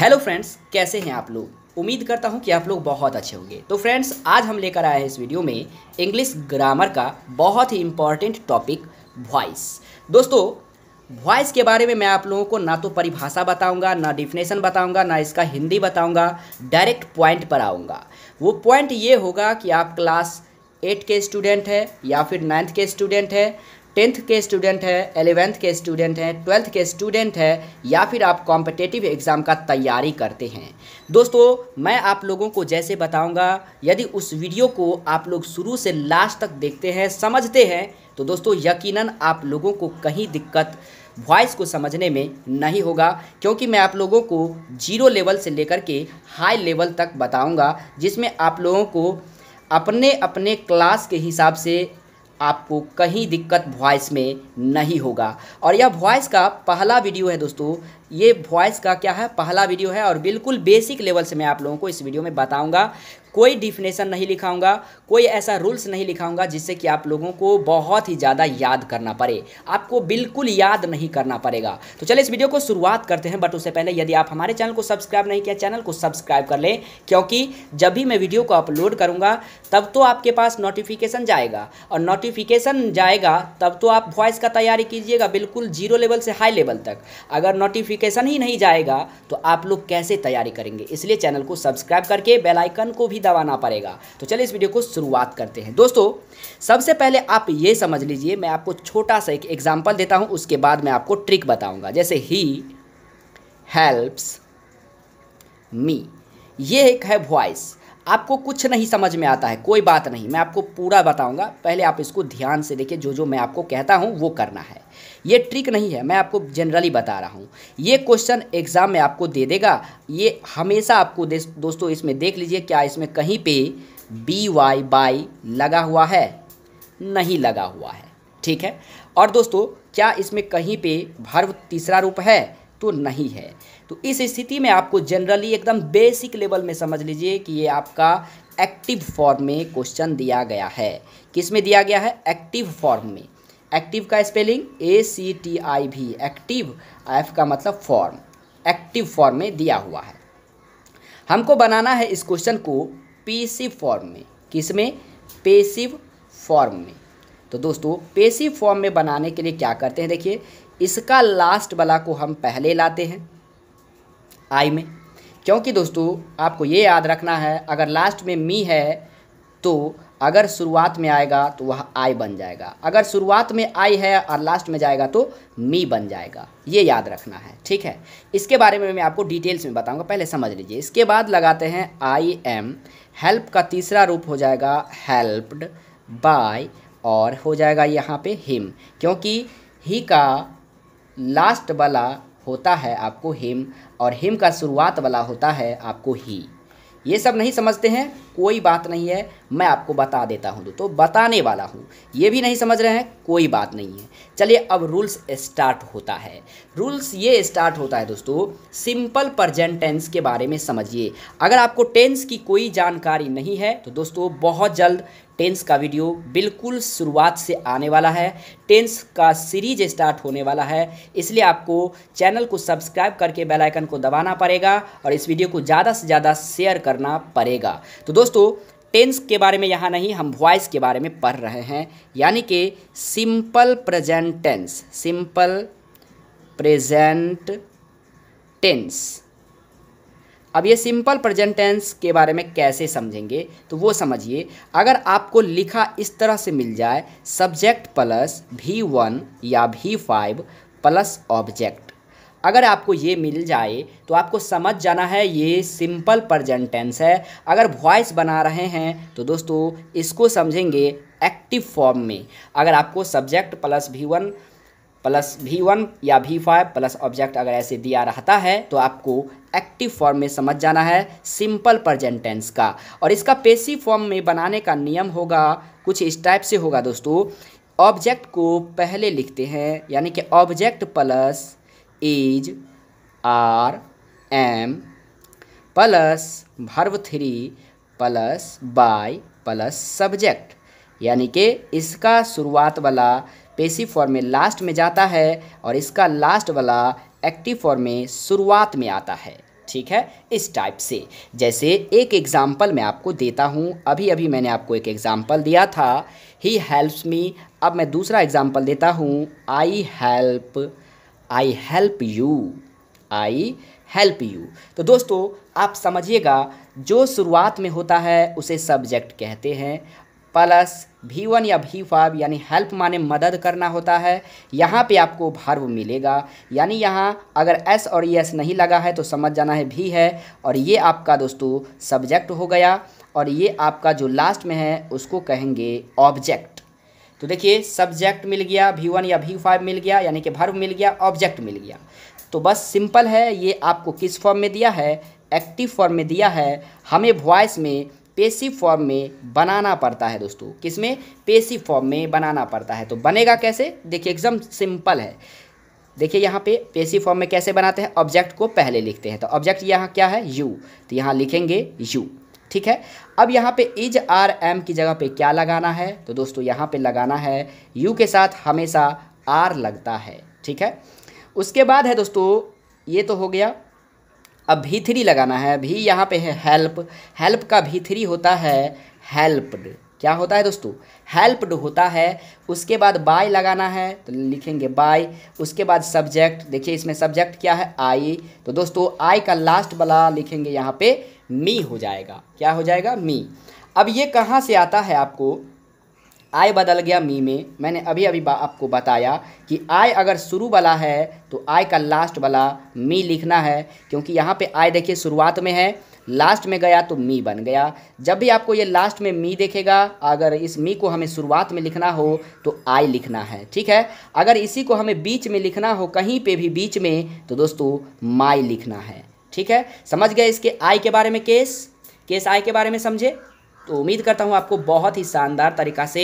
hello friends कैसे हैं आप लोग उम्मीद करता हूं कि आप लोग बहुत अच्छे होंगे तो फ्रेंड्स आज हम लेकर आए हैं इस वीडियो में इंग्लिश ग्रामर का बहुत ही इम्पॉर्टेंट टॉपिक वॉइस दोस्तों वॉइस के बारे में मैं आप लोगों को ना तो परिभाषा बताऊंगा ना डिफिनेशन बताऊंगा ना इसका हिंदी बताऊँगा डायरेक्ट पॉइंट पर आऊँगा वो पॉइंट ये होगा कि आप क्लास एट के स्टूडेंट है या फिर नाइन्थ के स्टूडेंट है टेंथ के स्टूडेंट है एलेवेंथ के स्टूडेंट हैं ट्वेल्थ के स्टूडेंट है या फिर आप कॉम्पिटेटिव एग्ज़ाम का तैयारी करते हैं दोस्तों मैं आप लोगों को जैसे बताऊंगा यदि उस वीडियो को आप लोग शुरू से लास्ट तक देखते हैं समझते हैं तो दोस्तों यकीनन आप लोगों को कहीं दिक्कत वॉइस को समझने में नहीं होगा क्योंकि मैं आप लोगों को जीरो लेवल से लेकर के हाई लेवल तक बताऊँगा जिसमें आप लोगों को अपने अपने क्लास के हिसाब से आपको कहीं दिक्कत वॉइस में नहीं होगा और यह वॉइस का पहला वीडियो है दोस्तों ये वॉइस का क्या है पहला वीडियो है और बिल्कुल बेसिक लेवल से मैं आप लोगों को इस वीडियो में बताऊंगा कोई डिफिनेशन नहीं लिखाऊंगा कोई ऐसा रूल्स नहीं लिखाऊंगा जिससे कि आप लोगों को बहुत ही ज़्यादा याद करना पड़े आपको बिल्कुल याद नहीं करना पड़ेगा तो चलिए इस वीडियो को शुरुआत करते हैं बट उससे पहले यदि आप हमारे चैनल को सब्सक्राइब नहीं किया चैनल को सब्सक्राइब कर लें क्योंकि जब भी मैं वीडियो को अपलोड करूँगा तब तो आपके पास नोटिफिकेशन जाएगा और नोटिफिकेशन जाएगा तब तो आप वॉइस का तैयारी कीजिएगा बिल्कुल जीरो लेवल से हाई लेवल तक अगर नोटिफिकेशन ही नहीं जाएगा तो आप लोग कैसे तैयारी करेंगे इसलिए चैनल को सब्सक्राइब करके बेलाइकन को भी दबाना पड़ेगा तो चलिए इस वीडियो को शुरुआत करते हैं दोस्तों सबसे पहले आप ये समझ लीजिए मैं आपको छोटा सा एक एग्जाम्पल देता हूँ उसके बाद मैं आपको ट्रिक बताऊँगा जैसे ही हेल्प्स मी ये एक है वॉइस आपको कुछ नहीं समझ में आता है कोई बात नहीं मैं आपको पूरा बताऊंगा पहले आप इसको ध्यान से देखिए जो जो मैं आपको कहता हूँ वो करना है ये ट्रिक नहीं है मैं आपको जनरली बता रहा हूँ ये क्वेश्चन एग्ज़ाम में आपको दे देगा ये हमेशा आपको दोस्तों इसमें देख लीजिए क्या इसमें कहीं पर बी वाई बाई लगा हुआ है नहीं लगा हुआ है ठीक है और दोस्तों क्या इसमें कहीं पर भर्व तीसरा रूप है तो नहीं है तो इस स्थिति में आपको जनरली एकदम बेसिक लेवल में समझ लीजिए कि ये आपका एक्टिव फॉर्म में क्वेश्चन दिया गया है किस में दिया गया है एक्टिव फॉर्म में एक्टिव का spelling A C T I V active F का मतलब फॉर्म एक्टिव फॉर्म में दिया हुआ है हमको बनाना है इस क्वेश्चन को पेसिव फॉर्म में किस में पेसिव फॉर्म में तो दोस्तों पेसिव फॉर्म में बनाने के लिए क्या करते हैं देखिए इसका लास्ट वाला को हम पहले लाते हैं आई में क्योंकि दोस्तों आपको ये याद रखना है अगर लास्ट में मी है तो अगर शुरुआत में आएगा तो वह आई बन जाएगा अगर शुरुआत में आई है और लास्ट में जाएगा तो मी बन जाएगा ये याद रखना है ठीक है इसके बारे में मैं आपको डिटेल्स में बताऊंगा पहले समझ लीजिए इसके बाद लगाते हैं आई एम हेल्प का तीसरा रूप हो जाएगा हेल्प्ड बाय और हो जाएगा यहाँ पे हिम क्योंकि ही का लास्ट वाला होता है आपको हिम और हिम का शुरुआत वाला होता है आपको ही ये सब नहीं समझते हैं कोई बात नहीं है मैं आपको बता देता हूँ तो बताने वाला हूँ ये भी नहीं समझ रहे हैं कोई बात नहीं है चलिए अब रूल्स स्टार्ट होता है रूल्स ये स्टार्ट होता है दोस्तों सिंपल प्रजेंट टेंस के बारे में समझिए अगर आपको टेंस की कोई जानकारी नहीं है तो दोस्तों बहुत जल्द टेंस का वीडियो बिल्कुल शुरुआत से आने वाला है टेंस का सीरीज स्टार्ट होने वाला है इसलिए आपको चैनल को सब्सक्राइब करके बेल आइकन को दबाना पड़ेगा और इस वीडियो को ज़्यादा से ज़्यादा शेयर करना पड़ेगा तो दोस्तों टेंस के बारे में यहाँ नहीं हम वॉइस के बारे में पढ़ रहे हैं यानी कि simple present tense simple present tense अब ये सिंपल प्रेजेंट टेंस के बारे में कैसे समझेंगे तो वो समझिए अगर आपको लिखा इस तरह से मिल जाए सब्जेक्ट प्लस भी वन या भी फाइव प्लस ऑब्जेक्ट अगर आपको ये मिल जाए तो आपको समझ जाना है ये सिंपल प्रेजेंट टेंस है अगर वॉइस बना रहे हैं तो दोस्तों इसको समझेंगे एक्टिव फॉर्म में अगर आपको subject plus V one plus V one या वी फाइव प्लस ऑब्जेक्ट अगर ऐसे दिया रहता है तो आपको एक्टिव फॉर्म में समझ जाना है सिंपल प्रजेंटेंस का और इसका पेसिव फॉर्म में बनाने का नियम होगा कुछ इस टाइप से होगा दोस्तों ऑब्जेक्ट को पहले लिखते हैं यानी कि object plus is are am plus verb three plus by plus subject यानी कि इसका शुरुआत वाला पेसिव फॉर्म में लास्ट में जाता है और इसका लास्ट वाला एक्टिव फॉर्म में शुरुआत में आता है ठीक है इस टाइप से जैसे एक एग्जाम्पल मैं आपको देता हूँ अभी अभी मैंने आपको एक एग्जाम्पल दिया था ही हेल्प्स मी अब मैं दूसरा एग्जाम्पल देता हूँ I help I help you I help you तो दोस्तों आप समझिएगा जो शुरुआत में होता है उसे सब्जेक्ट कहते हैं प्लस भी वन या भी फाइव यानी हेल्प माने मदद करना होता है यहाँ पे आपको भार्व मिलेगा यानी यहाँ अगर एस और एस e नहीं लगा है तो समझ जाना है भी है और ये आपका दोस्तों सब्जेक्ट हो गया और ये आपका जो लास्ट में है उसको कहेंगे ऑब्जेक्ट तो देखिए सब्जेक्ट मिल गया भी वन या भी फाइव मिल गया यानी कि भर्व मिल गया ऑब्जेक्ट मिल गया तो बस सिंपल है ये आपको किस फॉर्म में दिया है एक्टिव फॉर्म में दिया है हमें वॉइस में पेसिव फॉर्म में बनाना पड़ता है दोस्तों किसमें में पेसिव फॉर्म में बनाना पड़ता है तो बनेगा कैसे देखिए एकदम सिंपल है देखिए यहाँ पे पेसिव फॉर्म में कैसे बनाते हैं ऑब्जेक्ट को पहले लिखते हैं तो ऑब्जेक्ट यहाँ क्या है यू तो यहाँ लिखेंगे यू ठीक है अब यहाँ पे इज आर एम की जगह पे क्या लगाना है तो दोस्तों यहाँ पे लगाना है यू के साथ हमेशा आर लगता है ठीक है उसके बाद है दोस्तों ये तो हो गया अब भी थ्री लगाना है भी यहाँ पे है हेल्प हेल्प का भी थ्री होता है हेल्प्ड क्या होता है दोस्तों हेल्प्ड होता है उसके बाद बाय लगाना है तो लिखेंगे बाय उसके बाद सब्जेक्ट देखिए इसमें सब्जेक्ट क्या है आई तो दोस्तों आई का लास्ट वाला लिखेंगे यहाँ पे मी हो जाएगा क्या हो जाएगा मी अब ये कहाँ से आता है आपको आय बदल गया मी में मैंने अभी अभी बा, आपको बताया कि आय अगर शुरू वाला है तो आय का लास्ट वाला मी लिखना है क्योंकि यहाँ पे आय देखिए शुरुआत में है लास्ट में गया तो मी बन गया जब भी आपको ये लास्ट में मी देखेगा अगर इस मी को हमें शुरुआत में लिखना हो तो आय लिखना है ठीक है अगर इसी को हमें बीच में लिखना हो कहीं पर भी बीच में तो दोस्तों माई लिखना है ठीक है समझ गए इसके आय के बारे में केस केस आय के बारे में समझे तो उम्मीद करता हूँ आपको बहुत ही शानदार तरीका से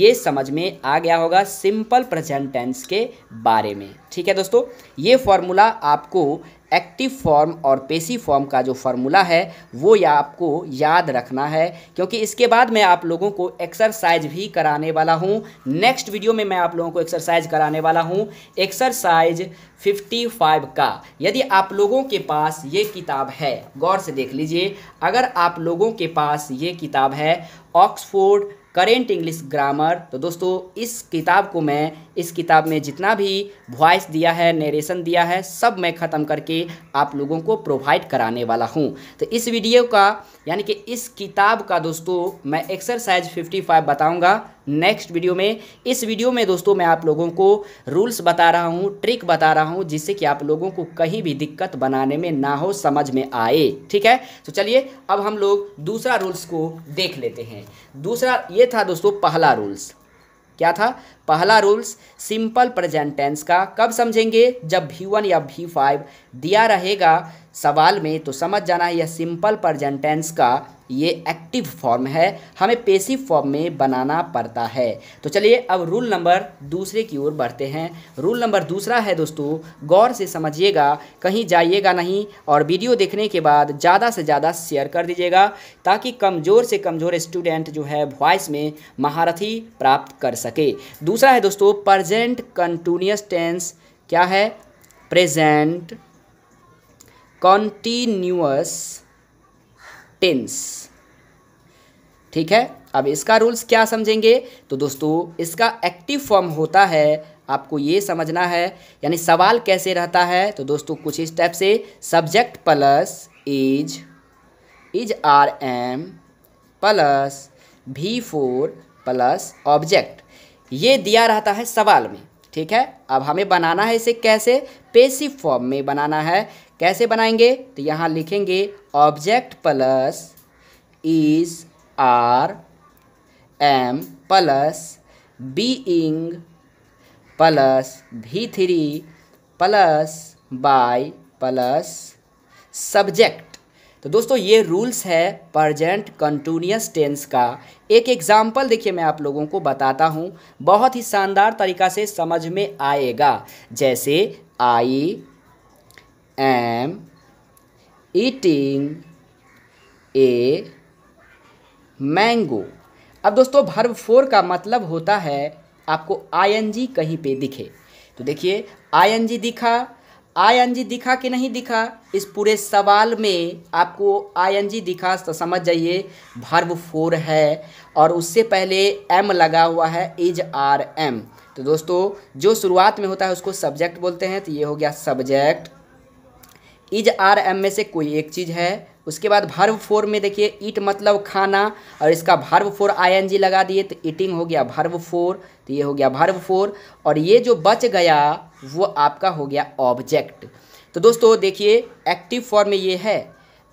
ये समझ में आ गया होगा सिंपल प्रेजेंट टेंस के बारे में ठीक है दोस्तों ये फॉर्मूला आपको एक्टिव फॉर्म और पेसिव फॉर्म का जो फार्मूला है वो या आपको याद रखना है क्योंकि इसके बाद मैं आप लोगों को एक्सरसाइज भी कराने वाला हूँ नेक्स्ट वीडियो में मैं आप लोगों को एक्सरसाइज कराने वाला हूँ एक्सरसाइज 55 का यदि आप लोगों के पास ये किताब है गौर से देख लीजिए अगर आप लोगों के पास ये किताब है ऑक्सफोर्ड करेंट इंग्लिश ग्रामर तो दोस्तों इस किताब को मैं इस किताब में जितना भी वॉइस दिया है नरेशन दिया है सब मैं ख़त्म करके आप लोगों को प्रोवाइड कराने वाला हूँ तो इस वीडियो का यानी कि इस किताब का दोस्तों मैं एक्सरसाइज 55 बताऊँगा नेक्स्ट वीडियो में इस वीडियो में दोस्तों मैं आप लोगों को रूल्स बता रहा हूँ ट्रिक बता रहा हूँ जिससे कि आप लोगों को कहीं भी दिक्कत बनाने में ना हो समझ में आए ठीक है तो चलिए अब हम लोग दूसरा रूल्स को देख लेते हैं दूसरा ये था दोस्तों पहला रूल्स क्या था पहला रूल्स सिंपल प्रेजेंट टेंस का कब समझेंगे जब भी वन या भी फाइव दिया रहेगा सवाल में तो समझ जाना है यह सिंपल प्रजेंट टेंस का ये एक्टिव फॉर्म है हमें पेसिव फॉर्म में बनाना पड़ता है तो चलिए अब रूल नंबर दूसरे की ओर बढ़ते हैं रूल नंबर दूसरा है दोस्तों गौर से समझिएगा कहीं जाइएगा नहीं और वीडियो देखने के बाद ज़्यादा से ज़्यादा शेयर कर दीजिएगा ताकि कमज़ोर से कमज़ोर स्टूडेंट जो है वॉइस में महारथी प्राप्त कर सके दूसरा है दोस्तों प्रजेंट कंटिन्यूस टेंस क्या है प्रेजेंट कॉन्टीन्यूअस टेंस ठीक है अब इसका रूल्स क्या समझेंगे तो दोस्तों इसका एक्टिव फॉर्म होता है आपको ये समझना है यानी सवाल कैसे रहता है तो दोस्तों कुछ इस टाइप से subject plus is is are am plus V four plus object ये दिया रहता है सवाल में ठीक है अब हमें बनाना है इसे कैसे पेसिव फॉर्म में बनाना है कैसे बनाएंगे तो यहाँ लिखेंगे object plus is are am plus being plus भी three plus by plus subject तो दोस्तों ये रूल्स है प्रजेंट कंटिन्यूस टेंस का एक एग्जाम्पल देखिए मैं आप लोगों को बताता हूँ बहुत ही शानदार तरीका से समझ में आएगा जैसे आई am eating a mango अब दोस्तों भर्व फोर का मतलब होता है आपको आई कहीं पे दिखे तो देखिए आई दिखा आई दिखा कि नहीं दिखा इस पूरे सवाल में आपको आई दिखा तो समझ जाइए भर्व फोर है और उससे पहले एम लगा हुआ है इज आर एम तो दोस्तों जो शुरुआत में होता है उसको सब्जेक्ट बोलते हैं तो ये हो गया सब्जेक्ट इज आर एम में से कोई एक चीज़ है उसके बाद भर्व फोर में देखिए ईट मतलब खाना और इसका भर्व फोर आई लगा दिए तो ईटिंग हो गया भर्व फोर तो ये हो गया भर्व फोर और ये जो बच गया वो आपका हो गया ऑब्जेक्ट तो दोस्तों देखिए एक्टिव फॉर्म में ये है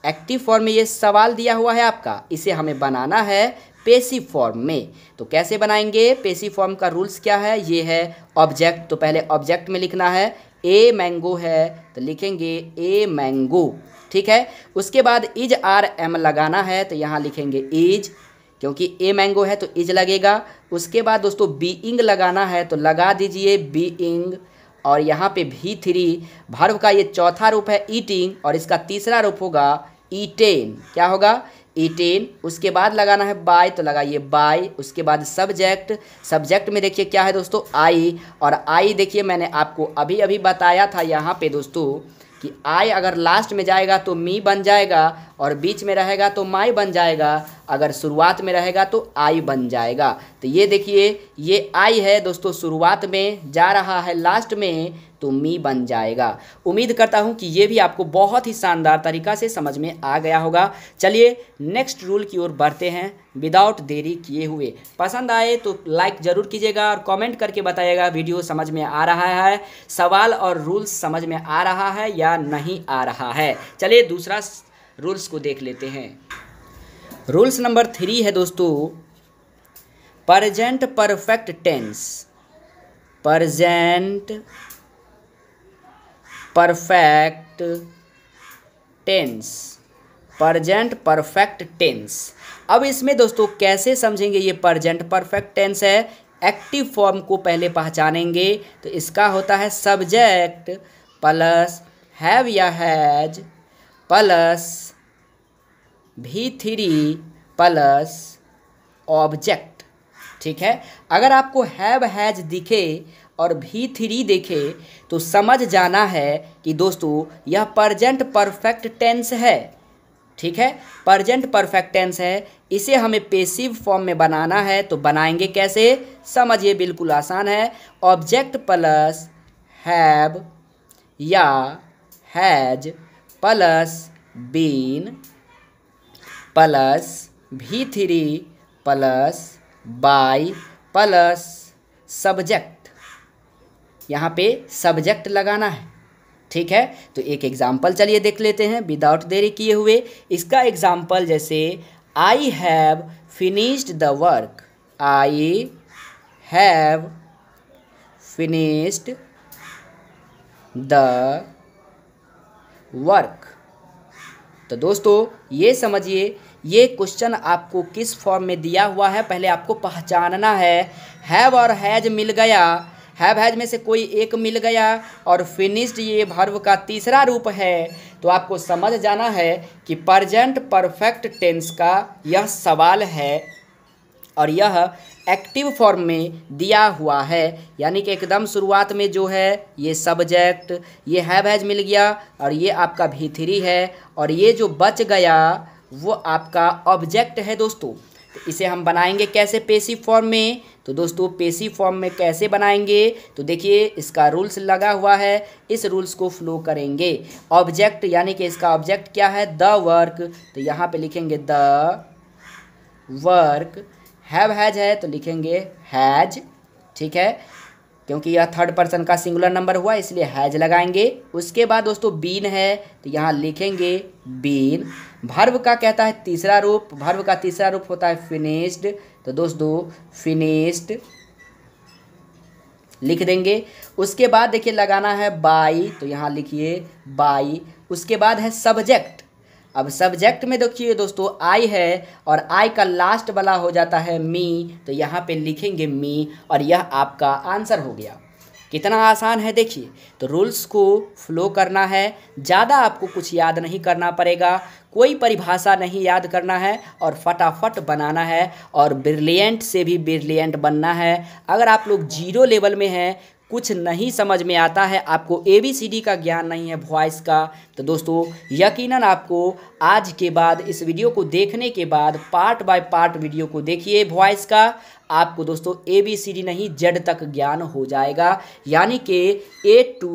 एक्टिव फॉर्म में ये सवाल दिया हुआ है आपका इसे हमें बनाना है पेसी फॉर्म में तो कैसे बनाएंगे पेसी फॉर्म का रूल्स क्या है ये है ऑब्जेक्ट तो पहले ऑब्जेक्ट में लिखना है ए मैंगो है तो लिखेंगे ए मैंगो ठीक है उसके बाद इज आर एम लगाना है तो यहाँ लिखेंगे इज क्योंकि ए मैंगो है तो इज लगेगा उसके बाद दोस्तों बी इंग लगाना है तो लगा दीजिए बी इंग और यहाँ पे भी थ्री भर्व का ये चौथा रूप है ईटिंग और इसका तीसरा रूप होगा ईटेन क्या होगा ईटेन उसके बाद लगाना है बाय तो लगाइए बाय उसके बाद सब्जेक्ट सब्जेक्ट में देखिए क्या है दोस्तों आई और आई देखिए मैंने आपको अभी अभी बताया था यहाँ पे दोस्तों कि आई अगर लास्ट में जाएगा तो मी बन जाएगा और बीच में रहेगा तो माई बन जाएगा अगर शुरुआत में रहेगा तो आई बन जाएगा तो ये देखिए ये आई है दोस्तों शुरुआत में जा रहा है लास्ट में तो मी बन जाएगा उम्मीद करता हूँ कि ये भी आपको बहुत ही शानदार तरीका से समझ में आ गया होगा चलिए नेक्स्ट रूल की ओर बढ़ते हैं विदाउट देरी किए हुए पसंद आए तो लाइक ज़रूर कीजिएगा और कमेंट करके बताइएगा वीडियो समझ में आ रहा है सवाल और रूल्स समझ में आ रहा है या नहीं आ रहा है चलिए दूसरा रूल्स को देख लेते हैं रूल्स नंबर थ्री है दोस्तों present perfect tense present perfect tense present perfect tense अब इसमें दोस्तों कैसे समझेंगे ये प्रजेंट परफेक्ट टेंस है एक्टिव फॉर्म को पहले पहचानेंगे तो इसका होता है सब्जेक्ट प्लस हैव या हैज़ प्लस भी थ्री प्लस ऑब्जेक्ट ठीक है अगर आपको हैव हैज दिखे और भी थ्री देखे तो समझ जाना है कि दोस्तों यह प्रजेंट परफेक्ट टेंस है ठीक है प्रजेंट परफेक्ट टेंस है इसे हमें पेसिव फॉर्म में बनाना है तो बनाएंगे कैसे समझिए बिल्कुल आसान है ऑब्जेक्ट प्लस हैव या हैज़ प्लस बीन प्लस भी three plus by plus subject यहाँ पे सब्जेक्ट लगाना है ठीक है तो एक एग्जाम्पल चलिए देख लेते हैं विदाउट देरी किए हुए इसका एग्जाम्पल जैसे I have finished the work I have finished the work तो दोस्तों ये समझिए ये क्वेश्चन आपको किस फॉर्म में दिया हुआ है पहले आपको पहचानना है हैव और हैज मिल गया हैव हैज में से कोई एक मिल गया और फिनिश्ड ये भर्व का तीसरा रूप है तो आपको समझ जाना है कि प्रजेंट परफेक्ट टेंस का यह सवाल है और यह एक्टिव फॉर्म में दिया हुआ है यानी कि एकदम शुरुआत में जो है ये सब्जेक्ट ये हैव हैज मिल गया और ये आपका भीथरी है और ये जो बच गया वो आपका ऑब्जेक्ट है दोस्तों तो इसे हम बनाएंगे कैसे पेसिव फॉर्म में तो दोस्तों पेसिव फॉर्म में कैसे बनाएंगे तो देखिए इसका रूल्स लगा हुआ है इस रूल्स को फ्लो करेंगे ऑब्जेक्ट यानी कि इसका ऑब्जेक्ट क्या है द वर्क तो यहाँ पे लिखेंगे द वर्क हैव हैज है तो लिखेंगे हैज ठीक है क्योंकि यह थर्ड पर्सन का सिंगुलर नंबर हुआ इसलिए हैज लगाएंगे उसके बाद दोस्तों बीन है तो यहाँ लिखेंगे बीन भर्व का कहता है तीसरा रूप भर्व का तीसरा रूप होता है फिनिश्ड तो दोस्तों फिनिश्ड लिख देंगे उसके बाद देखिए लगाना है बाई तो यहाँ लिखिए बाई उसके बाद है सब्जेक्ट अब सब्जेक्ट में देखिए दोस्तों आई है और आई का लास्ट वाला हो जाता है मी तो यहाँ पे लिखेंगे मी और यह आपका आंसर हो गया कितना आसान है देखिए तो रूल्स को फ्लो करना है ज़्यादा आपको कुछ याद नहीं करना पड़ेगा कोई परिभाषा नहीं याद करना है और फटाफट बनाना है और ब्रिलियंट से भी ब्रिलियंट बनना है अगर आप लोग जीरो लेवल में हैं कुछ नहीं समझ में आता है आपको ए बी सी डी का ज्ञान नहीं है वॉइस का तो दोस्तों यकीनन आपको आज के बाद इस वीडियो को देखने के बाद पार्ट बाय पार्ट वीडियो को देखिए वॉइस का आपको दोस्तों ए बी सी डी नहीं जेड तक ज्ञान हो जाएगा यानी कि ए टू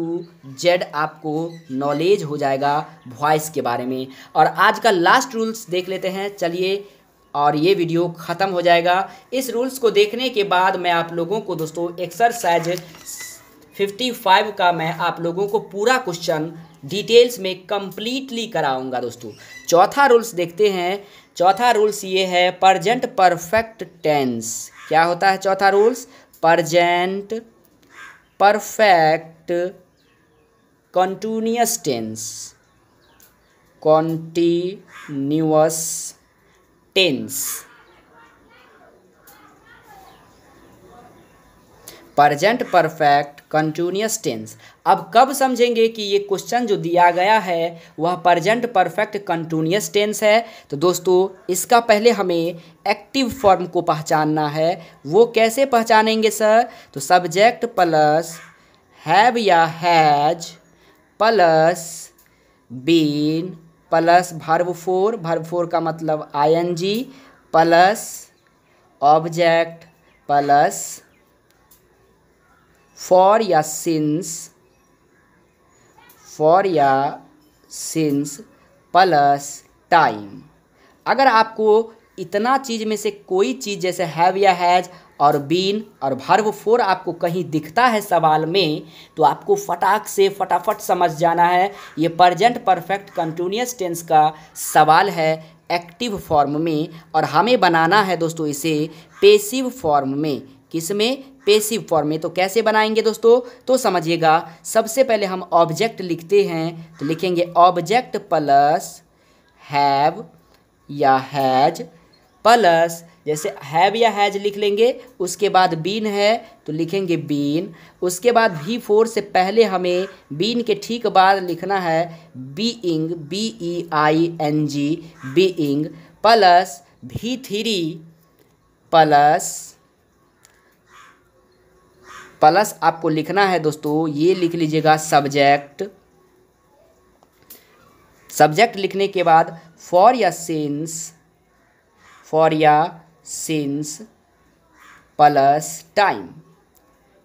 जेड आपको नॉलेज हो जाएगा वॉइस के बारे में और आज का लास्ट रूल्स देख लेते हैं चलिए और ये वीडियो ख़त्म हो जाएगा इस रूल्स को देखने के बाद मैं आप लोगों को दोस्तों एक्सरसाइज 55 का मैं आप लोगों को पूरा क्वेश्चन डिटेल्स में कंप्लीटली कराऊंगा दोस्तों चौथा रूल्स देखते हैं चौथा रूल्स ये है प्रजेंट परफेक्ट टेंस क्या होता है चौथा rules present perfect continuous tense continuous tense present perfect continuous tense अब कब समझेंगे कि ये क्वेश्चन जो दिया गया है वह प्रजेंट परफेक्ट कंटिन्यूस टेंस है तो दोस्तों इसका पहले हमें एक्टिव फॉर्म को पहचानना है वो कैसे पहचानेंगे सर तो सब्जेक्ट प्लस हैव या has plus been plus verb four verb four का मतलब I N G plus object plus for या सिंस फॉर या सिंस प्लस टाइम अगर आपको इतना चीज़ में से कोई चीज़ जैसे हैव या हैज़ और बीन और भर्व फोर आपको कहीं दिखता है सवाल में तो आपको फटाक से फटाफट समझ जाना है ये प्रजेंट परफेक्ट कंटिन्यूस टेंस का सवाल है एक्टिव फॉर्म में और हमें बनाना है दोस्तों इसे पेसिव फॉर्म में किस में पेसिव फॉर्म में तो कैसे बनाएंगे दोस्तों तो समझिएगा सबसे पहले हम ऑब्जेक्ट लिखते हैं तो लिखेंगे ऑब्जेक्ट प्लस हैव या हैज प्लस जैसे हैव या हैज लिख लेंगे उसके बाद बीन है तो लिखेंगे बीन उसके बाद भी फोर से पहले हमें बीन के ठीक बाद लिखना है being B E I N G being plus भी थ्री प्लस प्लस आपको लिखना है दोस्तों ये लिख लीजिएगा सब्जेक्ट सब्जेक्ट लिखने के बाद फॉर या सिंस फॉर या सिंस प्लस टाइम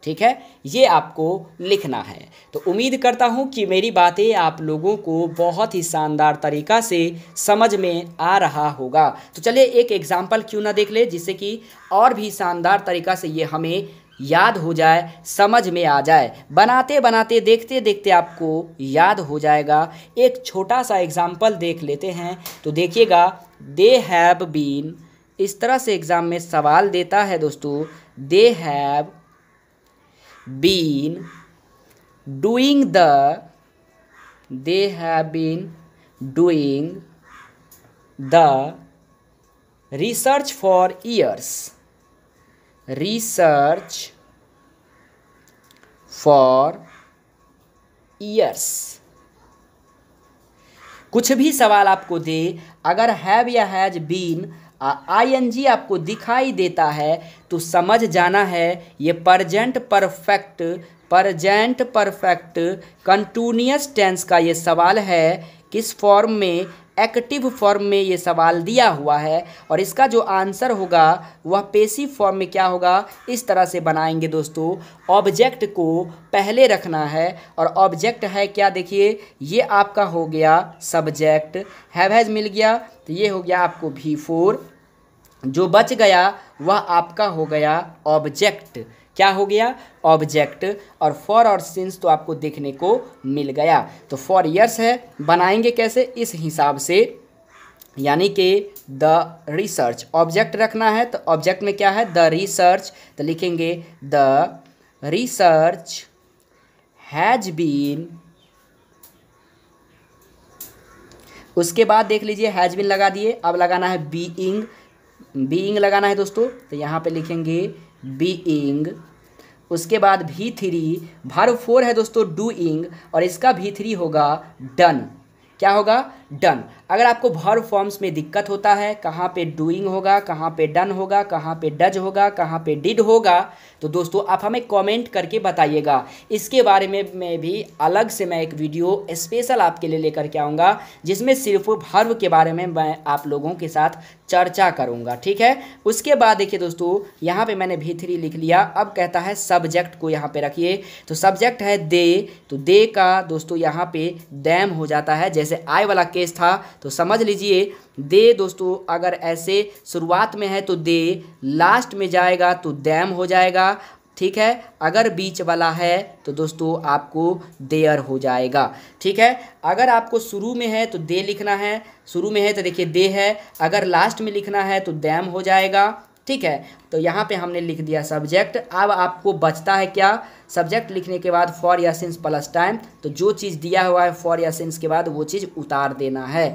ठीक है ये आपको लिखना है तो उम्मीद करता हूँ कि मेरी बातें आप लोगों को बहुत ही शानदार तरीका से समझ में आ रहा होगा तो चलिए एक एग्ज़ाम्पल क्यों ना देख ले जिससे कि और भी शानदार तरीका से ये हमें याद हो जाए समझ में आ जाए बनाते बनाते देखते देखते आपको याद हो जाएगा एक छोटा सा एग्ज़ाम्पल देख लेते हैं तो देखिएगा दे हैव बीन इस तरह से एग्ज़ाम में सवाल देता है दोस्तों they have been doing the they have been doing the research for years research for years कुछ भी सवाल आपको दे अगर हैव या has been I N G आपको दिखाई देता है तो समझ जाना है ये present perfect present perfect continuous tense का ये सवाल है किस फॉर्म में एक्टिव फॉर्म में ये सवाल दिया हुआ है और इसका जो आंसर होगा वह पेसिव फॉर्म में क्या होगा इस तरह से बनाएंगे दोस्तों ऑब्जेक्ट को पहले रखना है और ऑब्जेक्ट है क्या देखिए ये आपका हो गया सब्जेक्ट हैव हैज़ मिल गया तो ये हो गया आपको भी फोर जो बच गया वह आपका हो गया ऑब्जेक्ट क्या हो गया ऑब्जेक्ट और फॉर और सिंस तो आपको देखने को मिल गया तो फॉर ईयर्स है बनाएंगे कैसे इस हिसाब से यानी कि द रिसर्च ऑब्जेक्ट रखना है तो ऑब्जेक्ट में क्या है द रिसर्च तो लिखेंगे द रिसर्च हैज बीन उसके बाद देख लीजिए हैज बीन लगा दिए अब लगाना है बीइंग बीइंग लगाना है दोस्तों तो यहाँ पे लिखेंगे बीइंग उसके बाद भी थ्री भार फोर है दोस्तों डूइंग और इसका भी थ्री होगा डन क्या होगा डन अगर आपको भर फॉर्म्स में दिक्कत होता है कहाँ पे डूइंग होगा कहाँ पे डन होगा कहाँ पे डज होगा कहाँ पे डिड होगा तो दोस्तों आप हमें कमेंट करके बताइएगा इसके बारे में मैं भी अलग से मैं एक वीडियो स्पेशल आपके लिए लेकर के आऊँगा जिसमें सिर्फ भर्व के बारे में मैं आप लोगों के साथ चर्चा करूँगा ठीक है उसके बाद देखिए दोस्तों यहाँ पे मैंने भी लिख लिया अब कहता है सब्जेक्ट को यहाँ पे रखिए तो सब्जेक्ट है दे तो दे का दोस्तों यहाँ पे डैम हो जाता है जैसे आई वाला केस था तो समझ लीजिए दे दोस्तों अगर ऐसे शुरुआत में है तो दे लास्ट में जाएगा तो दैम हो जाएगा ठीक है अगर बीच वाला है तो दोस्तों आपको देयर हो जाएगा ठीक है अगर आपको शुरू में है तो दे लिखना है शुरू में है तो देखिए दे है अगर लास्ट में लिखना है तो दैम हो जाएगा ठीक है तो यहाँ पे हमने लिख दिया सब्जेक्ट अब आपको बचता है क्या सब्जेक्ट लिखने के बाद फॉर या सिंस प्लस टाइम तो जो चीज़ दिया हुआ है फॉर या सिंस के बाद वो चीज़ उतार देना है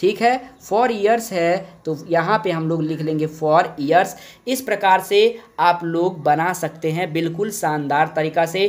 ठीक है फॉर ईयर्स है तो यहाँ पे हम लोग लिख लेंगे फॉर ईयर्स इस प्रकार से आप लोग बना सकते हैं बिल्कुल शानदार तरीका से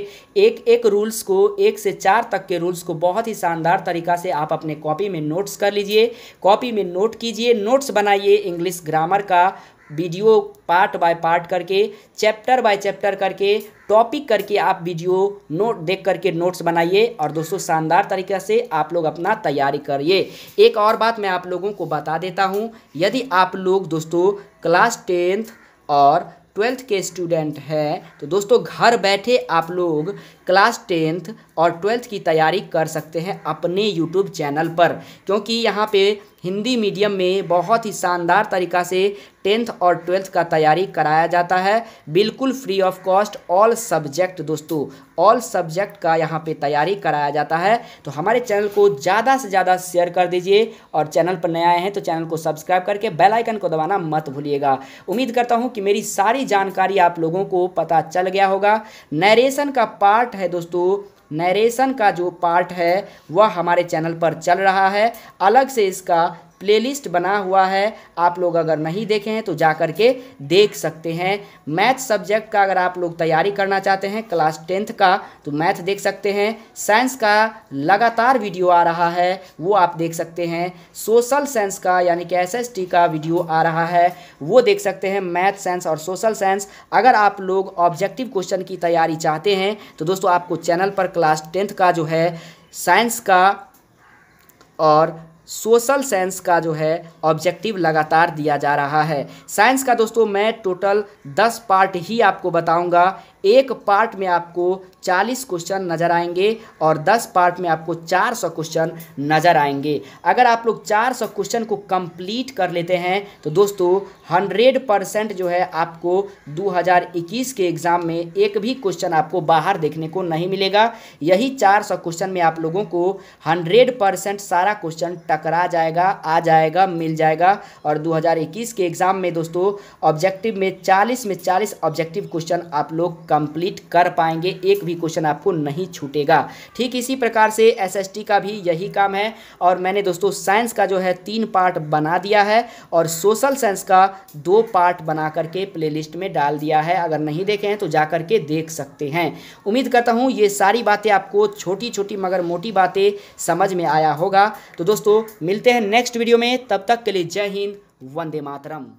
एक एक रूल्स को एक से चार तक के रूल्स को बहुत ही शानदार तरीका से आप अपने कॉपी में नोट्स कर लीजिए कॉपी में नोट कीजिए नोट्स बनाइए इंग्लिश ग्रामर का वीडियो पार्ट बाय पार्ट करके चैप्टर बाय चैप्टर करके टॉपिक करके आप वीडियो नोट देख करके नोट्स बनाइए और दोस्तों शानदार तरीके से आप लोग अपना तैयारी करिए एक और बात मैं आप लोगों को बता देता हूँ यदि आप लोग दोस्तों क्लास टेंथ और ट्वेल्थ के स्टूडेंट हैं तो दोस्तों घर बैठे आप लोग क्लास टेंथ और ट्वेल्थ की तैयारी कर सकते हैं अपने यूट्यूब चैनल पर क्योंकि यहाँ पे हिंदी मीडियम में बहुत ही शानदार तरीका से टेंथ और ट्वेल्थ का तैयारी कराया जाता है बिल्कुल free of cost all subject दोस्तों ऑल सब्जेक्ट का यहाँ पे तैयारी कराया जाता है तो हमारे चैनल को ज़्यादा से ज़्यादा शेयर कर दीजिए और चैनल पर नए आए हैं तो चैनल को सब्सक्राइब करके बेल आइकन को दबाना मत भूलिएगा उम्मीद करता हूँ कि मेरी सारी जानकारी आप लोगों को पता चल गया होगा नरेशन का पार्ट है दोस्तों नरेशन का जो पार्ट है वह हमारे चैनल पर चल रहा है अलग से इसका प्लेलिस्ट बना हुआ है आप लोग अगर नहीं देखे हैं तो जा कर के देख सकते हैं मैथ सब्जेक्ट का अगर आप लोग तैयारी करना चाहते हैं क्लास टेंथ का तो मैथ देख सकते हैं साइंस का लगातार वीडियो आ रहा है वो आप देख सकते हैं सोशल साइंस का यानी कि एस का वीडियो आ रहा है वो देख सकते हैं मैथ साइंस और सोशल साइंस अगर आप लोग ऑब्जेक्टिव क्वेश्चन की तैयारी चाहते हैं तो दोस्तों आपको चैनल पर क्लास टेंथ का जो है साइंस का और सोशल साइंस का जो है ऑब्जेक्टिव लगातार दिया जा रहा है साइंस का दोस्तों मैं टोटल दस पार्ट ही आपको बताऊंगा एक पार्ट में आपको 40 क्वेश्चन नज़र आएंगे और 10 पार्ट में आपको 400 क्वेश्चन नज़र आएंगे अगर आप लोग 400 क्वेश्चन को कंप्लीट कर लेते हैं तो दोस्तों 100 परसेंट जो है आपको 2021 के एग्ज़ाम में एक भी क्वेश्चन आपको बाहर देखने को नहीं मिलेगा यही 400 क्वेश्चन में आप लोगों को 100 परसेंट सारा क्वेश्चन टकरा जाएगा आ जाएगा मिल जाएगा और दो के एग्ज़ाम में दोस्तों ऑब्जेक्टिव में चालीस में चालीस ऑब्जेक्टिव क्वेश्चन आप लोग कंप्लीट कर पाएंगे एक भी भी क्वेश्चन आपको नहीं छूटेगा ठीक इसी प्रकार से एसएसटी का भी यही काम है और मैंने दोस्तों साइंस का जो है तीन पार्ट बना दिया है और सोशल साइंस का दो पार्ट बना करके प्ले में डाल दिया है अगर नहीं देखे हैं तो जा करके देख सकते हैं उम्मीद करता हूँ ये सारी बातें आपको छोटी छोटी मगर मोटी बातें समझ में आया होगा तो दोस्तों मिलते हैं नेक्स्ट वीडियो में तब तक के लिए जय हिंद वंदे मातरम